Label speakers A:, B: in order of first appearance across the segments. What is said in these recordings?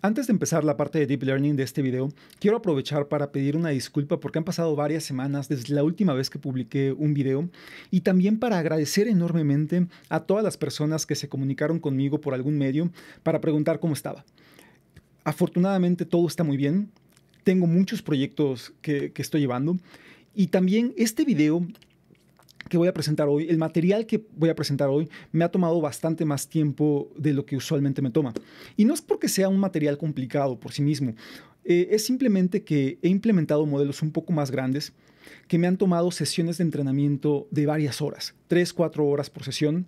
A: Antes de empezar la parte de Deep Learning de este video, quiero aprovechar para pedir una disculpa porque han pasado varias semanas desde la última vez que publiqué un video y también para agradecer enormemente a todas las personas que se comunicaron conmigo por algún medio para preguntar cómo estaba. Afortunadamente todo está muy bien, tengo muchos proyectos que, estoy llevando y también este video que voy a presentar hoy, el material que voy a presentar hoy, me ha tomado bastante más tiempo de lo que usualmente me toma. Y no es porque sea un material complicado por sí mismo, eh, es simplemente que he implementado modelos un poco más grandes que me han tomado sesiones de entrenamiento de varias horas, tres, cuatro horas por sesión.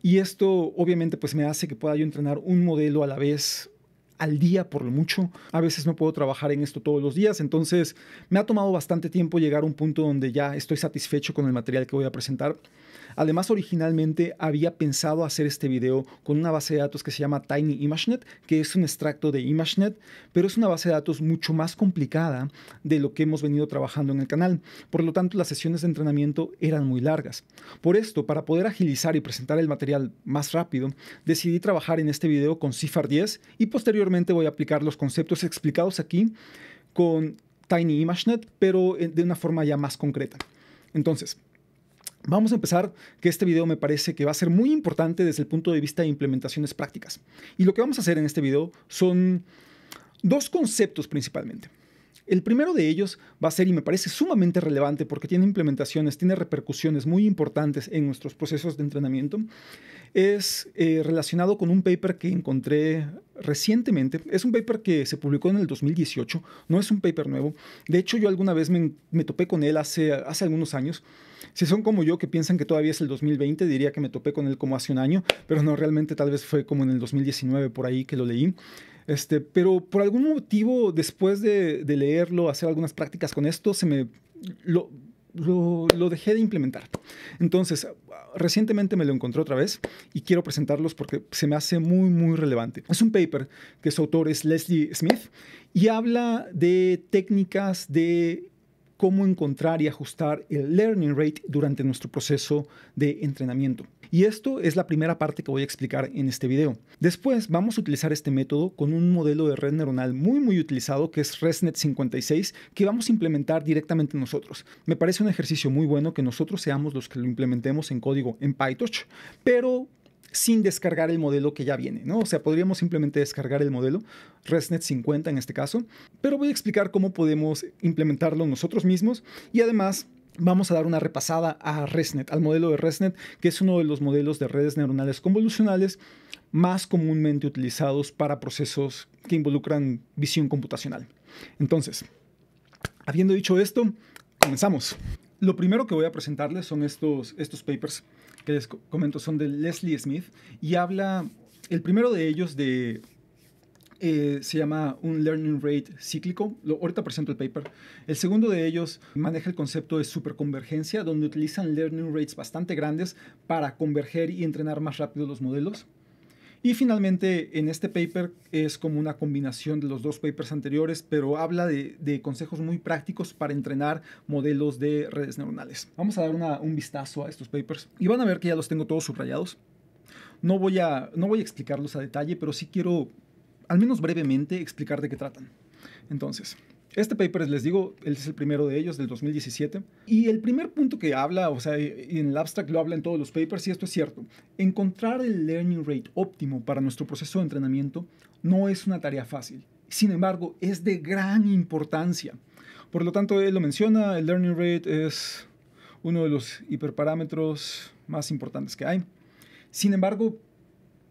A: Y esto obviamente pues me hace que pueda yo entrenar un modelo a la vez al día por lo mucho. A veces no puedo trabajar en esto todos los días, entonces me ha tomado bastante tiempo llegar a un punto donde ya estoy satisfecho con el material que voy a presentar. Además, originalmente había pensado hacer este video con una base de datos que se llama Tiny ImageNet, que es un extracto de ImageNet, pero es una base de datos mucho más complicada de lo que hemos venido trabajando en el canal. Por lo tanto, las sesiones de entrenamiento eran muy largas. Por esto, para poder agilizar y presentar el material más rápido, decidí trabajar en este video con Cifar 10 y posteriormente voy a aplicar los conceptos explicados aquí con Tiny ImageNet, pero de una forma ya más concreta. Entonces, Vamos a empezar, que este video me parece que va a ser muy importante desde el punto de vista de implementaciones prácticas. Y lo que vamos a hacer en este video son dos conceptos principalmente. El primero de ellos va a ser, y me parece sumamente relevante porque tiene implementaciones, tiene repercusiones muy importantes en nuestros procesos de entrenamiento, es eh, relacionado con un paper que encontré recientemente, es un paper que se publicó en el 2018, no es un paper nuevo, de hecho yo alguna vez me, topé con él hace, hace algunos años, si son como yo que piensan que todavía es el 2020, diría que me topé con él como hace un año, pero no, realmente tal vez fue como en el 2019 por ahí que lo leí. Este, pero por algún motivo, después de, de leerlo, hacer algunas prácticas con esto, se me, lo, lo, dejé de implementar. Entonces, recientemente me lo encontré otra vez y quiero presentarlos porque se me hace muy, muy relevante. Es un paper que su autor es Leslie Smith y habla de técnicas de cómo encontrar y ajustar el learning rate durante nuestro proceso de entrenamiento. Y esto es la primera parte que voy a explicar en este video. Después vamos a utilizar este método con un modelo de red neuronal muy muy utilizado que es ResNet 56 que vamos a implementar directamente nosotros. Me parece un ejercicio muy bueno que nosotros seamos los que lo implementemos en código en PyTorch, pero sin descargar el modelo que ya viene, ¿no? O sea, podríamos simplemente descargar el modelo, ResNet 50 en este caso, pero voy a explicar cómo podemos implementarlo nosotros mismos y además vamos a dar una repasada a ResNet, al modelo de ResNet, que es uno de los modelos de redes neuronales convolucionales más comúnmente utilizados para procesos que involucran visión computacional. Entonces, habiendo dicho esto, comenzamos. Lo primero que voy a presentarles son estos, estos papers que les comento, son de Leslie Smith y habla, el primero de ellos de eh, se llama un learning rate cíclico. Lo, ahorita presento el paper. El segundo de ellos maneja el concepto de superconvergencia, donde utilizan learning rates bastante grandes para converger y entrenar más rápido los modelos. Y finalmente, en este paper es como una combinación de los dos papers anteriores, pero habla de, consejos muy prácticos para entrenar modelos de redes neuronales. Vamos a dar un vistazo a estos papers y van a ver que ya los tengo todos subrayados. No voy, a, no voy a explicarlos a detalle, pero sí quiero al menos brevemente, explicar de qué tratan. Entonces, este paper, les digo, es el primero de ellos, del 2017. Y el primer punto que habla, o sea, en el abstract lo habla en todos los papers, y esto es cierto, encontrar el learning rate óptimo para nuestro proceso de entrenamiento no es una tarea fácil. Sin embargo, es de gran importancia. Por lo tanto, él lo menciona, el learning rate es uno de los hiperparámetros más importantes que hay. Sin embargo,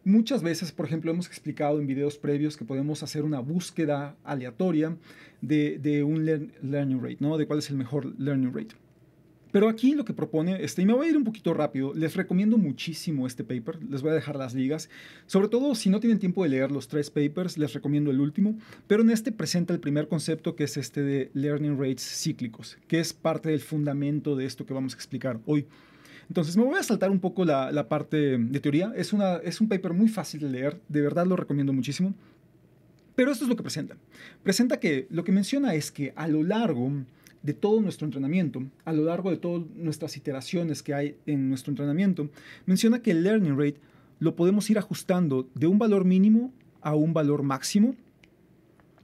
A: Muchas veces, por ejemplo, hemos explicado en videos previos que podemos hacer una búsqueda aleatoria de, un learning rate, ¿no? De cuál es el mejor learning rate. Pero aquí lo que propone, este, y me voy a ir un poquito rápido, les recomiendo muchísimo este paper, les voy a dejar las ligas, sobre todo si no tienen tiempo de leer los tres papers, les recomiendo el último, pero en este presenta el primer concepto que es este de learning rates cíclicos, que es parte del fundamento de esto que vamos a explicar hoy. Entonces me voy a saltar un poco la, parte de teoría. Es, una, es un paper muy fácil de leer, de verdad lo recomiendo muchísimo. Pero esto es lo que presenta. Presenta que lo que menciona es que a lo largo de todo nuestro entrenamiento, a lo largo de todas nuestras iteraciones que hay en nuestro entrenamiento, menciona que el learning rate lo podemos ir ajustando de un valor mínimo a un valor máximo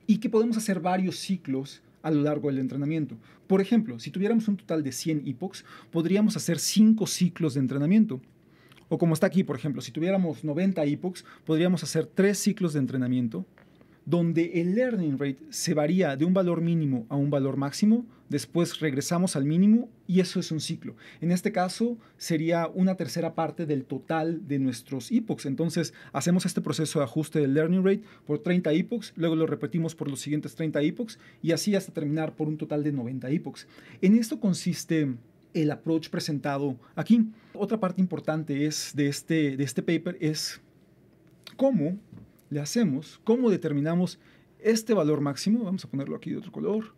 A: y que podemos hacer varios ciclos a lo largo del entrenamiento. Por ejemplo, si tuviéramos un total de 100 epochs... podríamos hacer 5 ciclos de entrenamiento. O como está aquí, por ejemplo, si tuviéramos 90 epochs... podríamos hacer 3 ciclos de entrenamiento donde el learning rate se varía de un valor mínimo a un valor máximo, después regresamos al mínimo y eso es un ciclo. En este caso sería una tercera parte del total de nuestros epochs. Entonces hacemos este proceso de ajuste del learning rate por 30 epochs, luego lo repetimos por los siguientes 30 epochs y así hasta terminar por un total de 90 epochs. En esto consiste el approach presentado aquí. Otra parte importante es de este, de este paper es cómo le hacemos? ¿Cómo determinamos este valor máximo? Vamos a ponerlo aquí de otro color.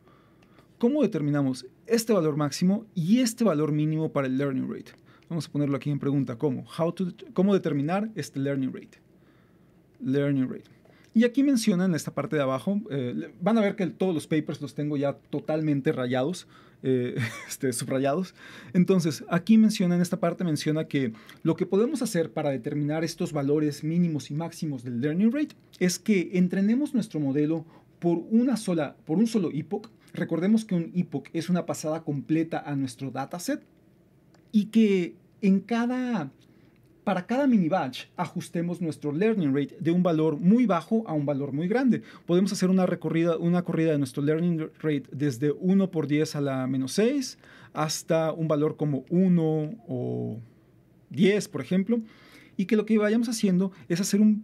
A: ¿Cómo determinamos este valor máximo y este valor mínimo para el learning rate? Vamos a ponerlo aquí en pregunta, ¿cómo? How to, ¿Cómo determinar este learning rate? Learning rate. Y aquí mencionan en esta parte de abajo, eh, van a ver que todos los papers los tengo ya totalmente rayados. Eh, este, subrayados. Entonces, aquí menciona, en esta parte menciona que lo que podemos hacer para determinar estos valores mínimos y máximos del learning rate es que entrenemos nuestro modelo por, una sola, por un solo epoch. Recordemos que un epoch es una pasada completa a nuestro dataset y que en cada para cada mini batch ajustemos nuestro learning rate de un valor muy bajo a un valor muy grande. Podemos hacer una recorrida, una corrida de nuestro learning rate desde 1 por 10 a la menos 6 hasta un valor como 1 o 10, por ejemplo. Y que lo que vayamos haciendo es hacer un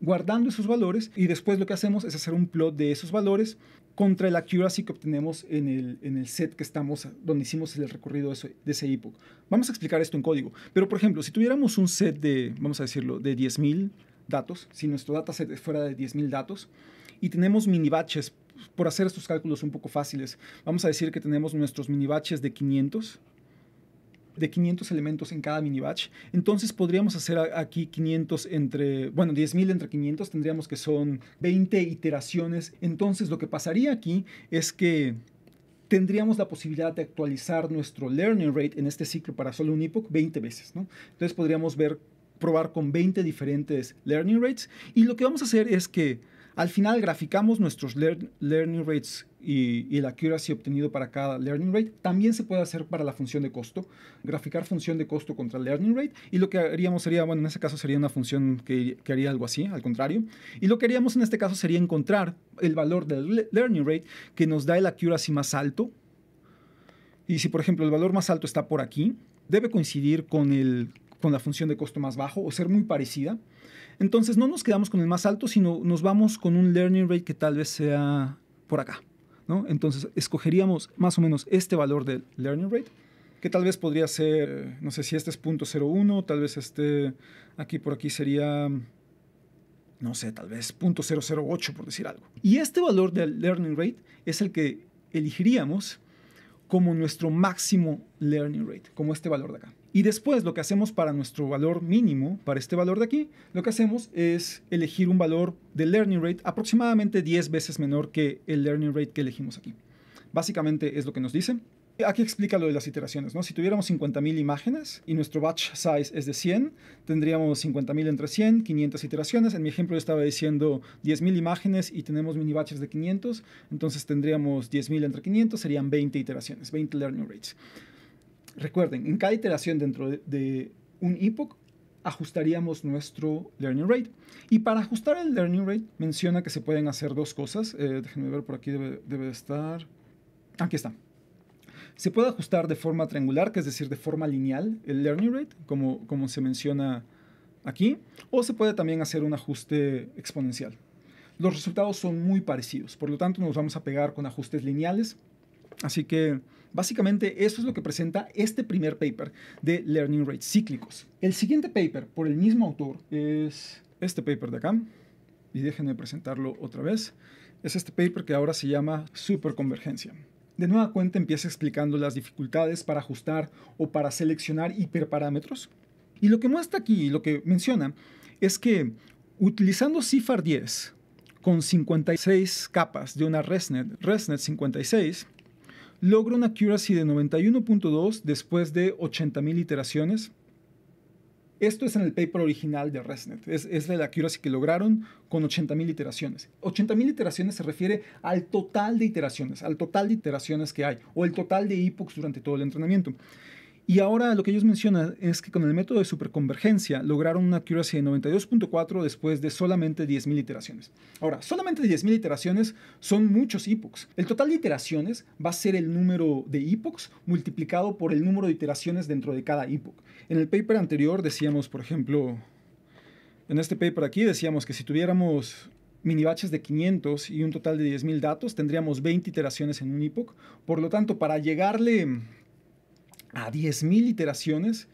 A: guardando esos valores y después lo que hacemos es hacer un plot de esos valores contra el accuracy que obtenemos en el, en el set que estamos, donde hicimos el recorrido de ese, de epoch. Vamos a explicar esto en código, pero por ejemplo, si tuviéramos un set de, vamos a decirlo, de 10.000 datos, si nuestro dataset fuera de 10.000 datos y tenemos mini batches, por hacer estos cálculos un poco fáciles, vamos a decir que tenemos nuestros mini batches de 500 de 500 elementos en cada mini batch. Entonces podríamos hacer aquí 500 entre, bueno, 10.000 entre 500, tendríamos que son 20 iteraciones. Entonces lo que pasaría aquí es que tendríamos la posibilidad de actualizar nuestro learning rate en este ciclo para solo un epoch 20 veces, ¿no? Entonces podríamos ver, probar con 20 diferentes learning rates y lo que vamos a hacer es que al final graficamos nuestros learning rates y, el accuracy obtenido para cada learning rate. También se puede hacer para la función de costo, graficar función de costo contra learning rate. Y lo que haríamos sería, bueno, en ese caso sería una función que, haría algo así, al contrario. Y lo que haríamos en este caso sería encontrar el valor del learning rate que nos da el accuracy más alto. Y si, por ejemplo, el valor más alto está por aquí, debe coincidir con, el, con la función de costo más bajo o ser muy parecida. Entonces no nos quedamos con el más alto, sino nos vamos con un learning rate que tal vez sea por acá. Entonces escogeríamos más o menos este valor del learning rate, que tal vez podría ser, no sé si este es 0.01, tal vez este aquí por aquí sería, no sé, tal vez 0.008 por decir algo. Y este valor del learning rate es el que elegiríamos como nuestro máximo learning rate, como este valor de acá. Y después lo que hacemos para nuestro valor mínimo, para este valor de aquí, lo que hacemos es elegir un valor de learning rate aproximadamente 10 veces menor que el learning rate que elegimos aquí. Básicamente es lo que nos dice. Aquí explica lo de las iteraciones, ¿no? Si tuviéramos 50.000 imágenes y nuestro batch size es de 100, tendríamos 50.000 entre 100, 500 iteraciones. En mi ejemplo yo estaba diciendo 10.000 imágenes y tenemos mini batches de 500, entonces tendríamos 10.000 entre 500, serían 20 iteraciones, 20 learning rates. Recuerden, en cada iteración dentro de, un epoch ajustaríamos nuestro learning rate. Y para ajustar el learning rate menciona que se pueden hacer dos cosas. Eh, déjenme ver por aquí, debe, estar. Aquí está. Se puede ajustar de forma triangular, que es decir, de forma lineal, el learning rate, como, como se menciona aquí, o se puede también hacer un ajuste exponencial. Los resultados son muy parecidos, por lo tanto nos vamos a pegar con ajustes lineales. Así que Básicamente, eso es lo que presenta este primer paper de Learning Rates Cíclicos. El siguiente paper, por el mismo autor, es este paper de acá. Y déjenme presentarlo otra vez. Es este paper que ahora se llama Superconvergencia. De nueva cuenta empieza explicando las dificultades para ajustar o para seleccionar hiperparámetros. Y lo que muestra aquí, lo que menciona, es que utilizando CIFAR 10 con 56 capas de una ResNet, ResNet 56, Logra una accuracy de 91.2 después de 80.000 iteraciones. Esto es en el paper original de ResNet, es, la accuracy que lograron con 80.000 iteraciones. 80.000 iteraciones se refiere al total de iteraciones, al total de iteraciones que hay, o el total de epochs durante todo el entrenamiento. Y ahora lo que ellos mencionan es que con el método de superconvergencia lograron una accuracy de 92.4 después de solamente 10.000 iteraciones. Ahora, solamente 10.000 iteraciones son muchos epochs. El total de iteraciones va a ser el número de epochs multiplicado por el número de iteraciones dentro de cada epoch. En el paper anterior decíamos, por ejemplo, en este paper aquí decíamos que si tuviéramos minibatches de 500 y un total de 10.000 datos, tendríamos 20 iteraciones en un epoch. Por lo tanto, para llegarle a 10.000 iteraciones,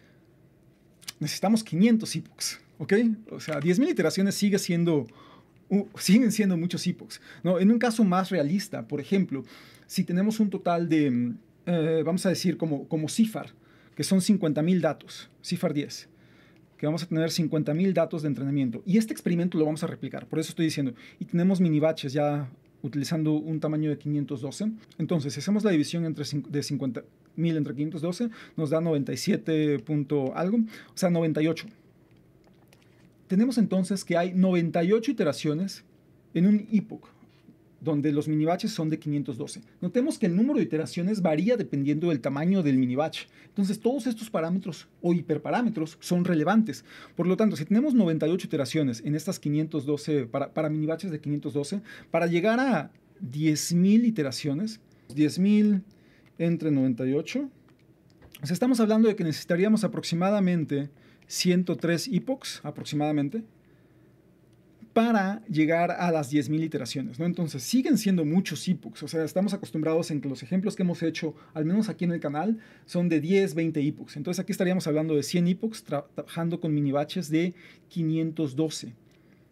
A: necesitamos 500 epochs, ¿ok? O sea, 10.000 iteraciones sigue siendo, siguen siendo muchos epochs. ¿no? En un caso más realista, por ejemplo, si tenemos un total de, mm, eh, vamos a decir, como, como CIFAR, que son 50.000 datos, CIFAR 10, que vamos a tener 50.000 datos de entrenamiento. Y este experimento lo vamos a replicar, por eso estoy diciendo, y tenemos mini batches ya utilizando un tamaño de 512. Entonces, hacemos la división entre de 50, 1000 entre 512 nos da 97 punto algo, o sea, 98. Tenemos entonces que hay 98 iteraciones en un epoch, donde los minibatches son de 512. Notemos que el número de iteraciones varía dependiendo del tamaño del minibatch. Entonces todos estos parámetros o hiperparámetros son relevantes. Por lo tanto, si tenemos 98 iteraciones en estas 512 para, para minibatches de 512, para llegar a 10.000 iteraciones, 10.000 entre 98. O sea, estamos hablando de que necesitaríamos aproximadamente 103 epochs, aproximadamente, para llegar a las 10.000 iteraciones, ¿no? Entonces, siguen siendo muchos epochs, o sea, estamos acostumbrados en que los ejemplos que hemos hecho, al menos aquí en el canal, son de 10, 20 epochs. Entonces, aquí estaríamos hablando de 100 epochs trabajando con mini batches de 512.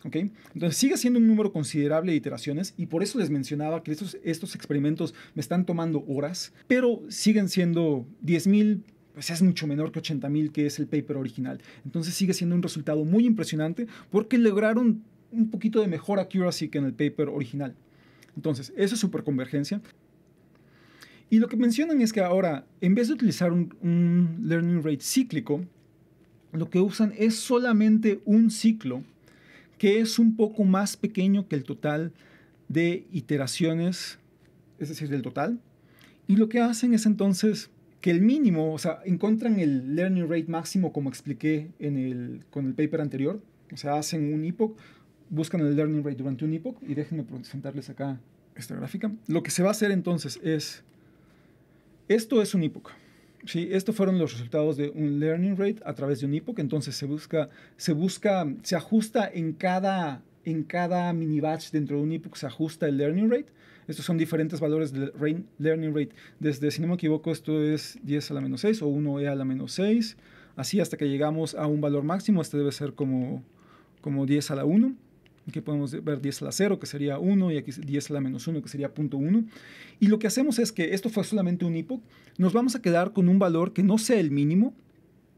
A: Entonces sigue siendo un número considerable de iteraciones y por eso les mencionaba que estos, experimentos me están tomando horas, pero siguen siendo 10.000 pues es mucho menor que 80.000 que es el paper original. Entonces sigue siendo un resultado muy impresionante porque lograron un poquito de mejor accuracy que en el paper original. Entonces, eso es superconvergencia. Y lo que mencionan es que ahora, en vez de utilizar un learning rate cíclico, lo que usan es solamente un ciclo que es un poco más pequeño que el total de iteraciones, es decir, del total. Y lo que hacen es entonces que el mínimo, o sea, encuentran el learning rate máximo como expliqué en el, con el paper anterior, o sea, hacen un epoch, buscan el learning rate durante un epoch y déjenme presentarles acá esta gráfica. Lo que se va a hacer entonces es, esto es un epoch. Sí, estos fueron los resultados de un learning rate a través de un Epoch. entonces se busca, se busca, se ajusta en cada, en cada mini batch dentro de un Epoch, se ajusta el learning rate. Estos son diferentes valores del learning rate. Desde, si no me equivoco, esto es 10 a la menos 6 o 1e a la menos 6. Así hasta que llegamos a un valor máximo, este debe ser como, como 10 a la 1 Aquí podemos ver 10 a la 0, que sería 1, y aquí 10 a la menos 1, que sería 0.1. Y lo que hacemos es que esto fue solamente un epoch. Nos vamos a quedar con un valor que no sea el mínimo,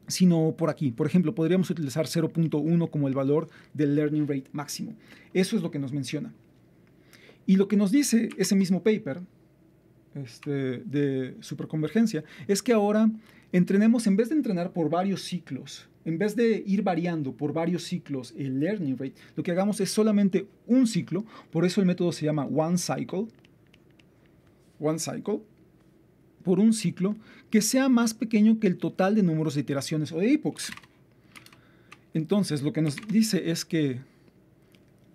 A: sino por aquí. Por ejemplo, podríamos utilizar 0.1 como el valor del learning rate máximo. Eso es lo que nos menciona. Y lo que nos dice ese mismo paper este, de superconvergencia es que ahora entrenemos, en vez de entrenar por varios ciclos, en vez de ir variando por varios ciclos el learning rate, lo que hagamos es solamente un ciclo, por eso el método se llama one cycle, one cycle, por un ciclo que sea más pequeño que el total de números de iteraciones o de epochs. Entonces, lo que nos dice es que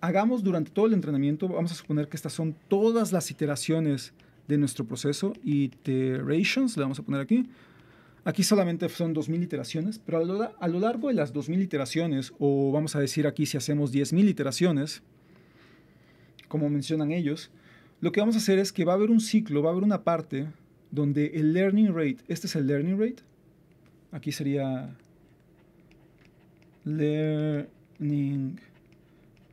A: hagamos durante todo el entrenamiento, vamos a suponer que estas son todas las iteraciones de nuestro proceso. Iterations, le vamos a poner aquí. Aquí solamente son 2.000 iteraciones, pero a lo, largo de las 2.000 iteraciones, o vamos a decir aquí si hacemos 10.000 iteraciones, como mencionan ellos, lo que vamos a hacer es que va a haber un ciclo, va a haber una parte donde el learning rate, este es el learning rate, aquí sería learning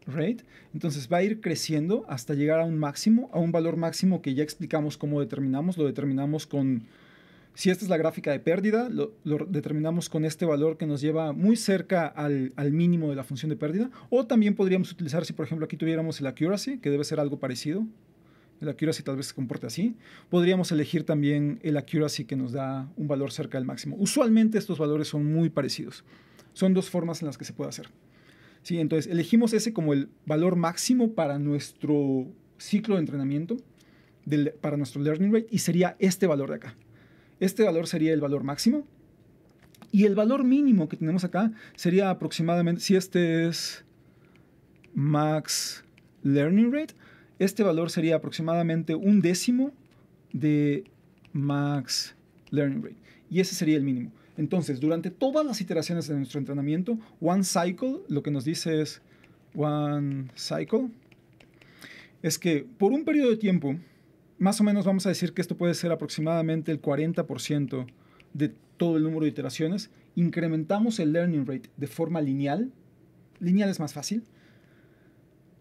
A: rate, entonces va a ir creciendo hasta llegar a un máximo, a un valor máximo que ya explicamos cómo determinamos, lo determinamos con, si esta es la gráfica de pérdida, lo, determinamos con este valor que nos lleva muy cerca al, al, mínimo de la función de pérdida, o también podríamos utilizar si por ejemplo aquí tuviéramos el accuracy, que debe ser algo parecido, el accuracy tal vez se comporte así. Podríamos elegir también el accuracy que nos da un valor cerca del máximo. Usualmente estos valores son muy parecidos. Son dos formas en las que se puede hacer entonces elegimos ese como el valor máximo para nuestro ciclo de entrenamiento, para nuestro learning rate, y sería este valor de acá. Este valor sería el valor máximo. Y el valor mínimo que tenemos acá sería aproximadamente, si este es max learning rate, este valor sería aproximadamente un décimo de max learning rate. Y ese sería el mínimo. Entonces, durante todas las iteraciones de nuestro entrenamiento, one cycle, lo que nos dice es, one cycle, es que por un periodo de tiempo, más o menos vamos a decir que esto puede ser aproximadamente el 40% de todo el número de iteraciones, incrementamos el learning rate de forma lineal, lineal es más fácil,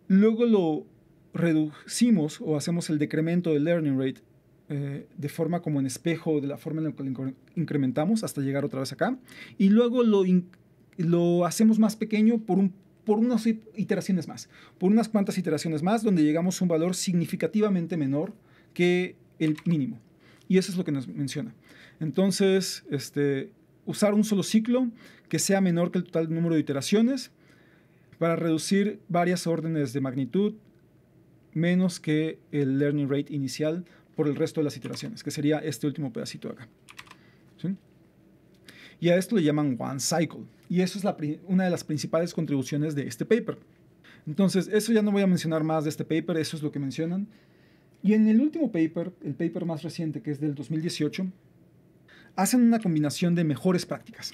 A: luego lo reducimos o hacemos el decremento del learning rate eh, de forma como en espejo, de la forma en la que lo incrementamos hasta llegar otra vez acá. Y luego lo, lo hacemos más pequeño por un por unas iteraciones más, por unas cuantas iteraciones más, donde llegamos a un valor significativamente menor que el mínimo. Y eso es lo que nos menciona. Entonces, este, usar un solo ciclo que sea menor que el total número de iteraciones para reducir varias órdenes de magnitud menos que el learning rate inicial por el resto de las iteraciones, que sería este último pedacito de acá. Y a esto le llaman One Cycle. Y eso es una de las principales contribuciones de este paper. Entonces, eso ya no voy a mencionar más de este paper, eso es lo que mencionan. Y en el último paper, el paper más reciente, que es del 2018, hacen una combinación de mejores prácticas.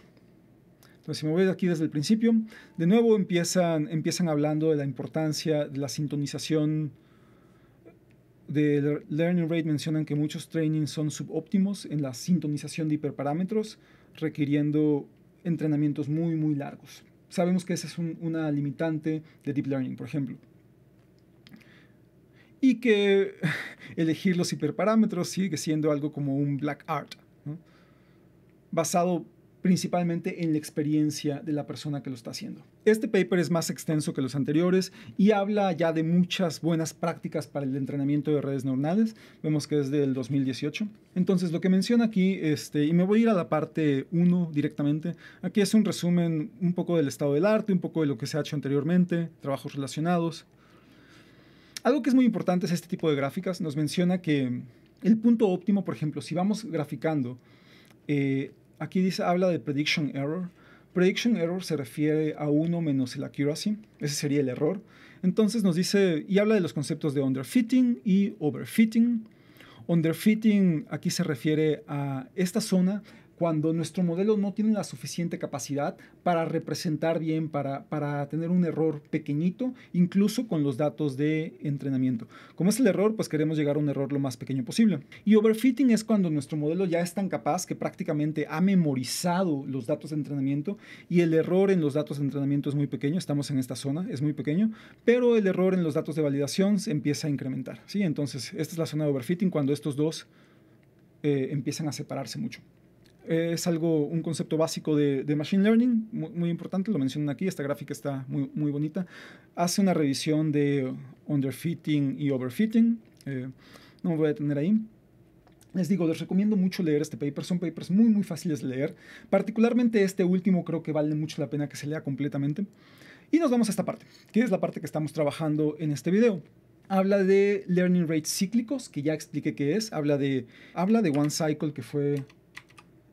A: Entonces, si me voy de aquí desde el principio, de nuevo empiezan, empiezan hablando de la importancia de la sintonización de Learning Rate mencionan que muchos trainings son subóptimos en la sintonización de hiperparámetros, requiriendo entrenamientos muy, muy largos. Sabemos que esa es una limitante de Deep Learning, por ejemplo. Y que elegir los hiperparámetros sigue siendo algo como un black art, basado principalmente en la experiencia de la persona que lo está haciendo. Este paper es más extenso que los anteriores y habla ya de muchas buenas prácticas para el entrenamiento de redes neuronales. Vemos que es del 2018. Entonces, lo que menciona aquí, este, y me voy a ir a la parte 1 directamente, aquí es un resumen un poco del estado del arte, un poco de lo que se ha hecho anteriormente, trabajos relacionados. Algo que es muy importante es este tipo de gráficas. Nos menciona que el punto óptimo, por ejemplo, si vamos graficando, eh, Aquí dice, habla de prediction error. Prediction error se refiere a 1 menos el accuracy, ese sería el error. Entonces nos dice, y habla de los conceptos de underfitting y overfitting. Underfitting aquí se refiere a esta zona cuando nuestro modelo no tiene la suficiente capacidad para representar bien, para, para tener un error pequeñito, incluso con los datos de entrenamiento. Como es el error? Pues queremos llegar a un error lo más pequeño posible. Y overfitting es cuando nuestro modelo ya es tan capaz que prácticamente ha memorizado los datos de entrenamiento y el error en los datos de entrenamiento es muy pequeño, estamos en esta zona, es muy pequeño, pero el error en los datos de validación se empieza a incrementar. ¿sí? Entonces, esta es la zona de overfitting cuando estos dos eh, empiezan a separarse mucho es algo, un concepto básico de, Machine Learning, muy, importante, lo mencionan aquí, esta gráfica está muy, muy bonita. Hace una revisión de underfitting y overfitting, eh, no me voy a detener ahí. Les digo, les recomiendo mucho leer este paper, son papers muy, muy fáciles de leer. Particularmente este último creo que vale mucho la pena que se lea completamente. Y nos vamos a esta parte, que es la parte que estamos trabajando en este video. Habla de learning rates cíclicos, que ya expliqué qué es. Habla de, habla de one cycle, que fue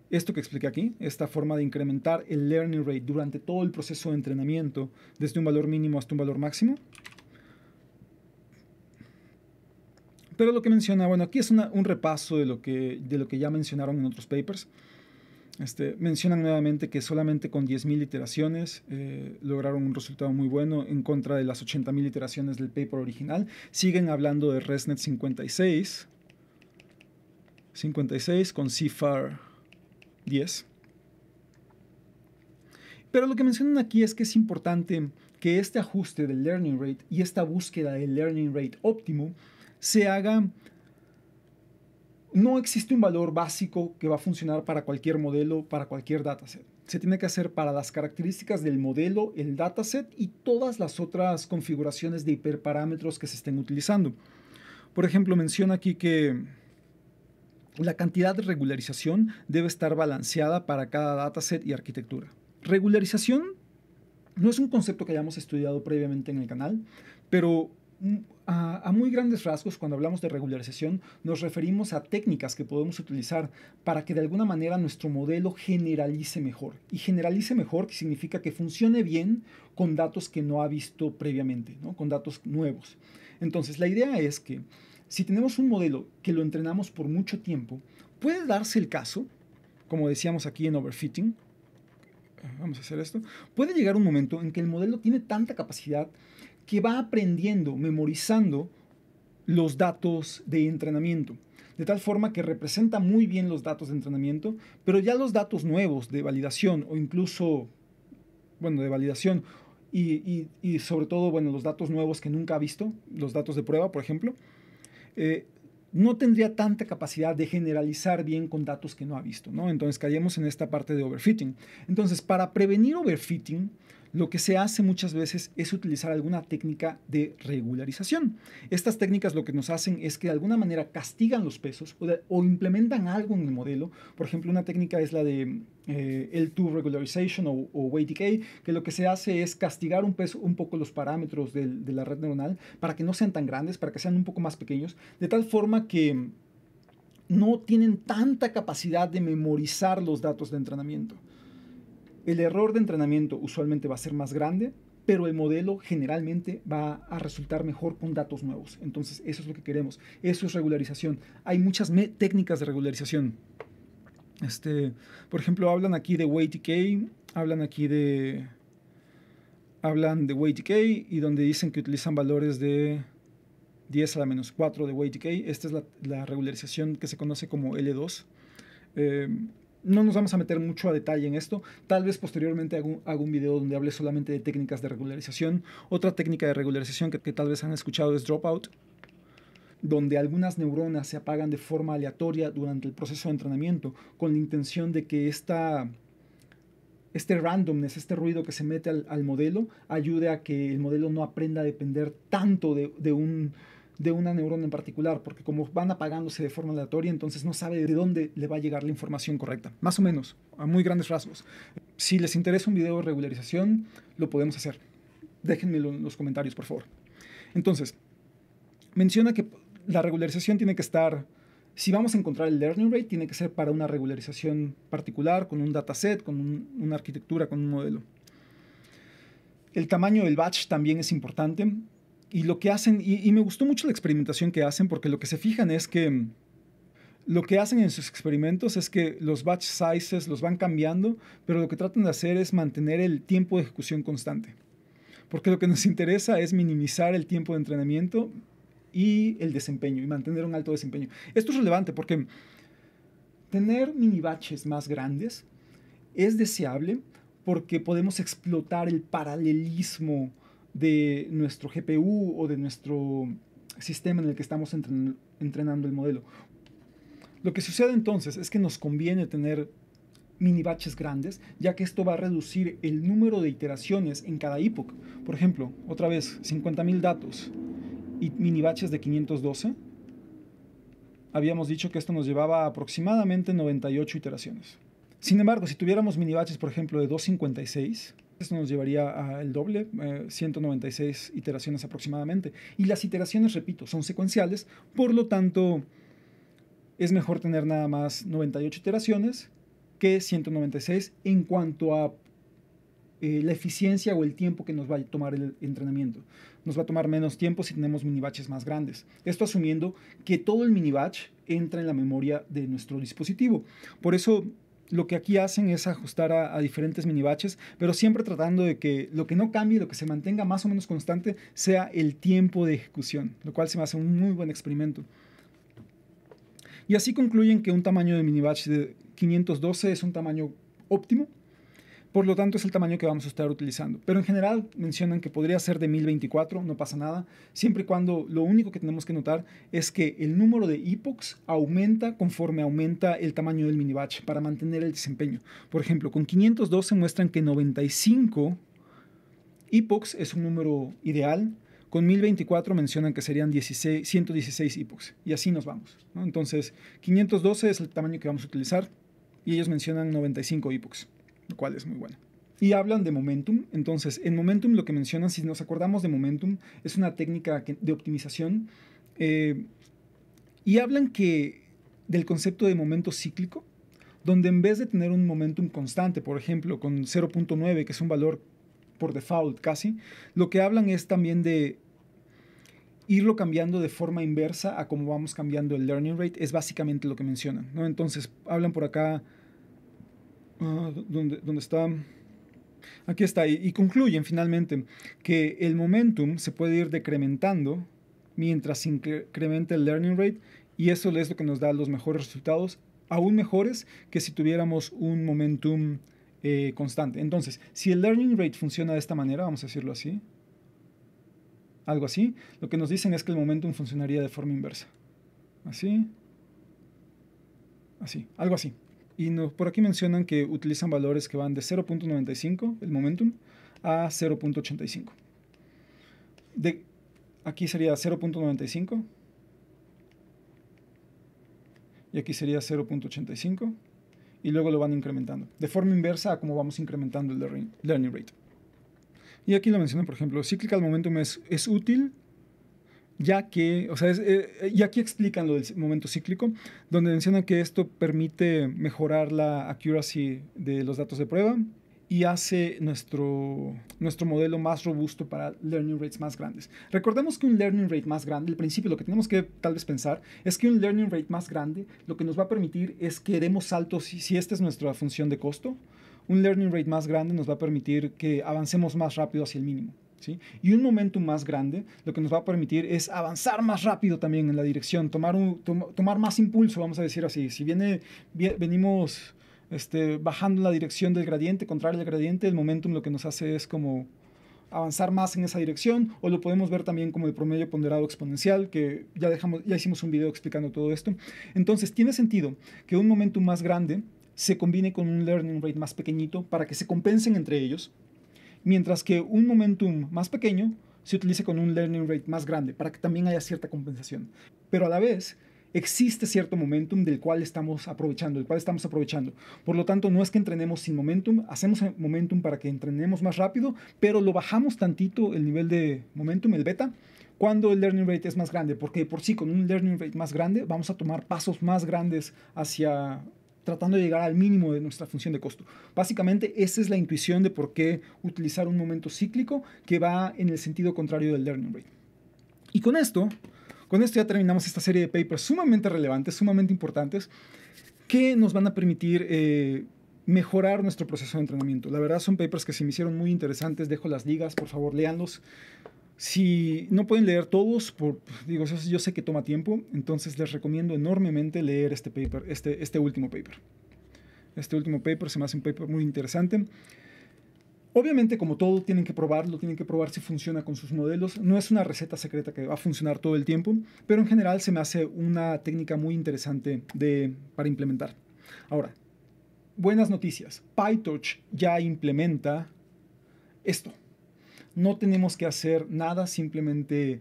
A: esto que expliqué aquí, esta forma de incrementar el learning rate durante todo el proceso de entrenamiento, desde un valor mínimo hasta un valor máximo. Pero lo que menciona, bueno, aquí es un repaso de lo, que, de lo que ya mencionaron en otros papers. Este, mencionan nuevamente que solamente con 10.000 iteraciones eh, lograron un resultado muy bueno en contra de las 80.000 iteraciones del paper original. Siguen hablando de ResNet 56, 56 con CIFAR 10. Pero lo que mencionan aquí es que es importante que este ajuste del learning rate y esta búsqueda del learning rate óptimo se haga... No existe un valor básico que va a funcionar para cualquier modelo, para cualquier dataset. Se tiene que hacer para las características del modelo, el dataset y todas las otras configuraciones de hiperparámetros que se estén utilizando. Por ejemplo, menciona aquí que la cantidad de regularización debe estar balanceada para cada dataset y arquitectura. Regularización no es un concepto que hayamos estudiado previamente en el canal, pero mm, a, muy grandes rasgos, cuando hablamos de regularización, nos referimos a técnicas que podemos utilizar para que de alguna manera nuestro modelo generalice mejor. Y generalice mejor significa que funcione bien con datos que no ha visto previamente, ¿no? con datos nuevos. Entonces, la idea es que si tenemos un modelo que lo entrenamos por mucho tiempo, puede darse el caso, como decíamos aquí en overfitting, eh, vamos a hacer esto, puede llegar un momento en que el modelo tiene tanta capacidad que va aprendiendo, memorizando los datos de entrenamiento, de tal forma que representa muy bien los datos de entrenamiento, pero ya los datos nuevos de validación o incluso, bueno, de validación y, sobre todo, bueno, los datos nuevos que nunca ha visto, los datos de prueba, por ejemplo, eh, no tendría tanta capacidad de generalizar bien con datos que no ha visto, ¿no? Entonces caemos en esta parte de overfitting. Entonces, para prevenir overfitting, lo que se hace muchas veces es utilizar alguna técnica de regularización. Estas técnicas lo que nos hacen es que de alguna manera castigan los pesos o, implementan algo en el modelo. Por ejemplo, una técnica es la de eh, L2 Regularization o, Weight Decay, que lo que se hace es castigar un, un poco los parámetros de la red neuronal para que no sean tan grandes, para que sean un poco más pequeños, de tal forma que no tienen tanta capacidad de memorizar los datos de entrenamiento. El error de entrenamiento usualmente va a ser más grande, pero el modelo generalmente va a resultar mejor con datos nuevos. Entonces, eso es lo que queremos. Eso es regularización. Hay muchas técnicas de regularización. Este, por ejemplo, hablan aquí de weight decay, hablan aquí de hablan de weight decay y donde dicen que utilizan valores de 10 a la menos 4 de weight decay. Esta es la, regularización que se conoce como L2. No nos vamos a meter mucho a detalle en esto. Tal vez posteriormente hago, un video donde hable solamente de técnicas de regularización. Otra técnica de regularización que, tal vez han escuchado es dropout donde algunas neuronas se apagan de forma aleatoria durante el proceso de entrenamiento con la intención de que esta, este randomness, este ruido que se mete al, modelo, ayude a que el modelo no aprenda a depender tanto de un de una neurona en particular, porque como van apagándose de forma aleatoria, entonces no sabe de dónde le va a llegar la información correcta, más o menos, a muy grandes rasgos. Si les interesa un video de regularización, lo podemos hacer. Déjenmelo en los comentarios, por favor. Entonces, menciona que la regularización tiene que estar, si vamos a encontrar el learning rate, tiene que ser para una regularización particular, con un dataset, con una arquitectura, con un modelo. El tamaño del batch también es importante y lo que hacen, y, me gustó mucho la experimentación que hacen, porque lo que se fijan es que lo que hacen en sus experimentos es que los batch sizes los van cambiando, pero lo que tratan de hacer es mantener el tiempo de ejecución constante. Porque lo que nos interesa es minimizar el tiempo de entrenamiento y el desempeño, y mantener un alto desempeño. Esto es relevante porque tener mini batches más grandes es deseable porque podemos explotar el paralelismo de nuestro GPU o de nuestro sistema en el que estamos entrenando el modelo. Lo que sucede entonces es que nos conviene tener mini batches grandes, ya que esto va a reducir el número de iteraciones en cada epoch. Por ejemplo, otra vez, 50.000 datos y mini batches de 512. Habíamos dicho que esto nos llevaba aproximadamente 98 iteraciones. Sin embargo, si tuviéramos mini batches, por ejemplo, de 256, esto nos llevaría al doble, 196 eh, iteraciones aproximadamente. Y las iteraciones, repito, son secuenciales, por lo tanto es mejor tener nada más 98 iteraciones que 196 en cuanto a eh, la eficiencia o el tiempo que nos va a tomar el entrenamiento. Nos va a tomar menos tiempo si tenemos minibatches más grandes. Esto asumiendo que todo el minibatch entra en la memoria de nuestro dispositivo. Por eso lo que aquí hacen es ajustar a, diferentes minibaches, pero siempre tratando de que lo que no cambie, lo que se mantenga más o menos constante, sea el tiempo de ejecución, lo cual se me hace un muy buen experimento. Y así concluyen que un tamaño de minibatch de 512 es un tamaño óptimo por lo tanto, es el tamaño que vamos a estar utilizando. Pero en general mencionan que podría ser de 1024, no pasa nada, siempre y cuando lo único que tenemos que notar es que el número de epochs aumenta conforme aumenta el tamaño del minibatch para mantener el desempeño. Por ejemplo, con 512 muestran que 95 epochs es un número ideal, con 1024 mencionan que serían 16, 116 epochs. Y así nos vamos. Entonces, 512 es el tamaño que vamos a utilizar. Y ellos mencionan 95 epochs lo cual es muy bueno. Y hablan de momentum. Entonces, en momentum lo que mencionan, si nos acordamos de momentum, es una técnica de optimización. Eh, y hablan que del concepto de momento cíclico, donde en vez de tener un momentum constante, por ejemplo, con 0.9, que es un valor por default casi, lo que hablan es también de irlo cambiando de forma inversa a cómo vamos cambiando el learning rate, es básicamente lo que mencionan. ¿no? Entonces, hablan por acá Ah, donde, está Aquí está, y, concluyen finalmente que el momentum se puede ir decrementando mientras se incrementa el learning rate y eso es lo que nos da los mejores resultados, aún mejores que si tuviéramos un momentum eh, constante. Entonces, si el learning rate funciona de esta manera, vamos a decirlo así, algo así, lo que nos dicen es que el momentum funcionaría de forma inversa. Así, así, algo así. Y por aquí mencionan que utilizan valores que van de 0.95, el momentum, a 0.85. De, aquí sería 0.95. Y aquí sería 0.85. Y luego lo van incrementando. De forma inversa a cómo vamos incrementando el learning rate. Y aquí lo mencionan, por ejemplo, cíclica cyclical momentum es, es útil ya que, o sea, eh, y aquí explican lo del momento cíclico, donde mencionan que esto permite mejorar la accuracy de los datos de prueba y hace nuestro, nuestro modelo más robusto para learning rates más grandes. Recordemos que un learning rate más grande, al principio lo que tenemos que tal vez pensar es que un learning rate más grande lo que nos va a permitir es que demos saltos, si esta es nuestra función de costo, un learning rate más grande nos va a permitir que avancemos más rápido hacia el mínimo. Y un momentum más grande lo que nos va a permitir es avanzar más rápido también en la dirección, tomar, tomar más impulso, vamos a decir así. Si viene, venimos este, bajando la dirección del gradiente, contrario al gradiente, el momentum lo que nos hace es como avanzar más en esa dirección o lo podemos ver también como el promedio ponderado exponencial que ya dejamos ya hicimos un video explicando todo esto entonces tiene sentido que un momentum más grande se combine con un learning rate más pequeñito para que se compensen entre ellos mientras que un momentum más pequeño se utiliza con un learning rate más grande para que también haya cierta compensación. Pero a la vez existe cierto momentum del cual estamos aprovechando, el cual estamos aprovechando. Por lo tanto, no es que entrenemos sin momentum, hacemos momentum para que entrenemos más rápido, pero lo bajamos tantito el nivel de momentum, el beta, cuando el learning rate es más grande, porque por sí con un learning rate más grande vamos a tomar pasos más grandes hacia tratando de llegar al mínimo de nuestra función de costo. Básicamente, esa es la intuición de por qué utilizar un momento cíclico que va en el sentido contrario del learning rate. Y con esto, con esto ya terminamos esta serie de papers sumamente relevantes, sumamente importantes, que nos van a permitir eh, mejorar nuestro proceso de entrenamiento. La verdad son papers que se me hicieron muy interesantes, dejo las ligas, por favor, leanlos. Si no pueden leer todos, por, digo, yo, sé que toma tiempo, entonces les recomiendo enormemente leer este paper, este, este último paper. Este último paper se me hace un paper muy interesante. Obviamente, como todo, tienen que probarlo, tienen que probar si funciona con sus modelos. No es una receta secreta que va a funcionar todo el tiempo, pero en general se me hace una técnica muy interesante para implementar. Ahora, buenas noticias. PyTorch ya implementa esto. No tenemos que hacer nada, simplemente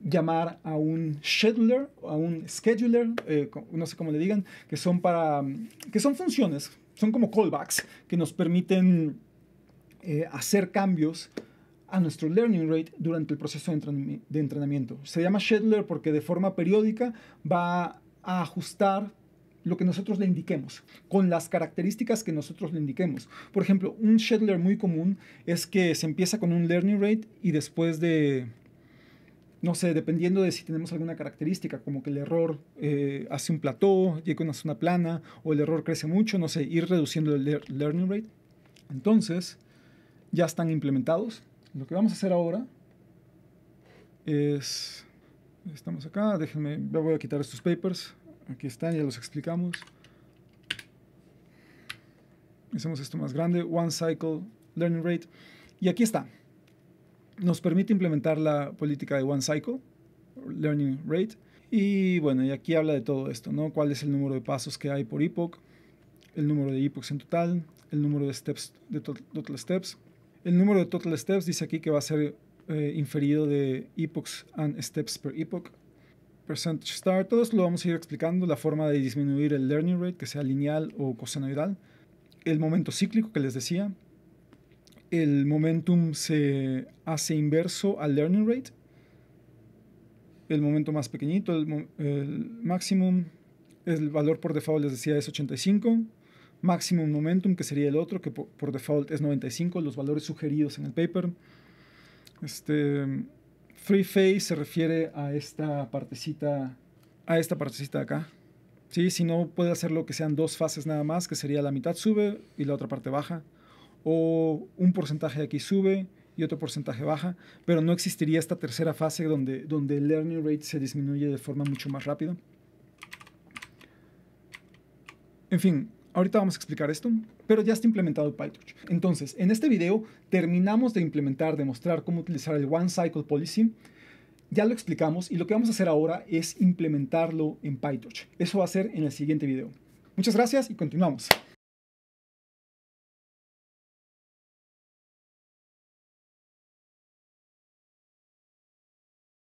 A: llamar a un scheduler, a un scheduler, eh, no sé cómo le digan, que son para, que son funciones, son como callbacks que nos permiten eh, hacer cambios a nuestro learning rate durante el proceso de entrenamiento. Se llama scheduler porque de forma periódica va a ajustar lo que nosotros le indiquemos, con las características que nosotros le indiquemos. Por ejemplo, un scheduler muy común es que se empieza con un learning rate y después de, no sé, dependiendo de si tenemos alguna característica, como que el error eh, hace un plató, llega a una zona plana, o el error crece mucho, no sé, ir reduciendo el learning rate. Entonces, ya están implementados. Lo que vamos a hacer ahora es... Estamos acá, déjenme, voy a quitar estos papers. Aquí están, ya los explicamos. Hacemos esto más grande, One Cycle Learning Rate. Y aquí está. Nos permite implementar la política de One Cycle Learning Rate. Y bueno, y aquí habla de todo esto, ¿no? Cuál es el número de pasos que hay por epoch, el número de epochs en total, el número de steps, de total steps. El número de total steps dice aquí que va a ser eh, inferido de epochs and steps per epoch percentage Start, todos lo vamos a ir explicando, la forma de disminuir el learning rate, que sea lineal o cosenoidal, el momento cíclico que les decía, el momentum se hace inverso al learning rate, el momento más pequeñito, el, maximum, el valor por default les decía es 85, maximum momentum, que sería el otro, que por, por default es 95, los valores sugeridos en el paper. Este, Free phase se refiere a esta partecita, a esta partecita de acá. Sí, si no puede hacer lo que sean dos fases nada más, que sería la mitad sube y la otra parte baja, o un porcentaje de aquí sube y otro porcentaje baja, pero no existiría esta tercera fase donde, donde el learning rate se disminuye de forma mucho más rápida. En fin, Ahorita vamos a explicar esto, pero ya está implementado PyTorch. Entonces, en este video terminamos de implementar, de mostrar cómo utilizar el One Cycle Policy. Ya lo explicamos y lo que vamos a hacer ahora es implementarlo en PyTorch. Eso va a ser en el siguiente video. Muchas gracias y continuamos.